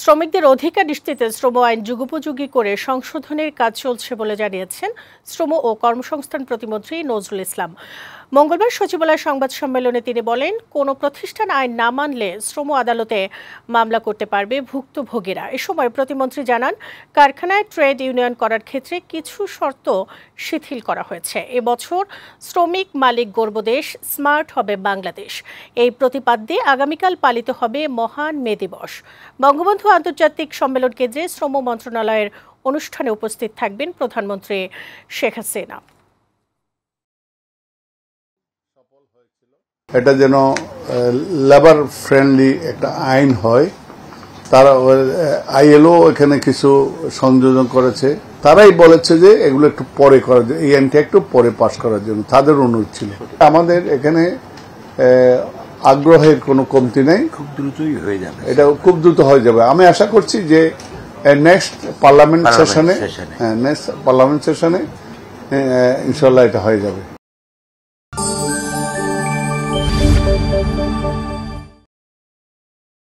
শ্রমিকদের অধিকার নিশ্চিতে শ্রম আইন যুগোপযোগী করে সংশোধনের কাজ চলছে বলে জানিয়েছেন শ্রম ও কর্মসংস্থান প্রতিমন্ত্রী নজরুল ইসলাম মঙ্গলবার সচিবালয় সংবাদ সম্মেলনে তিনি বলেন কোনো প্রতিষ্ঠান আইন না মানলে শ্রম আদালতে মামলা করতে পারবে ভুক্তভোগীরা এ সময় প্রতিমন্ত্রী জানান কারখানায় ট্রেড ইউনিয়ন করার ক্ষেত্রে কিছু শর্ত শিথিল করা হয়েছে এবছর শ্রমিক মালিক গর্বদেশ স্মার্ট হবে বাংলাদেশ এই প্রতিপাদ্যে আগামীকাল পালিত হবে মহান মে দিবস বঙ্গবন্ধু আন্তর্জাতিক সম্মেলন কেন্দ্রে শ্রম মন্ত্রণালয়ের অনুষ্ঠানে উপস্থিত থাকবেন প্রধানমন্ত্রী শেখ হাসিনা এটা যেন লেবার ফ্রেন্ডলি একটা আইন হয় তারা আইএলও এখানে কিছু সংযোজন করেছে তারাই বলেছে যে এগুলো একটু পরে করার জন্য এই আইনটা একটু পরে পাশ করার জন্য তাদের অনুরোধ ছিল আমাদের এখানে আগ্রহের কোনো কমতি নেই খুব দ্রুতই হয়ে যাবে এটা খুব দ্রুত হয়ে যাবে আমি আশা করছি যে নেক্সট পার্লামেন্ট সেশনে নেক্সট পার্লামেন্ট সেশনে ইনশাল্লাহ এটা হয়ে যাবে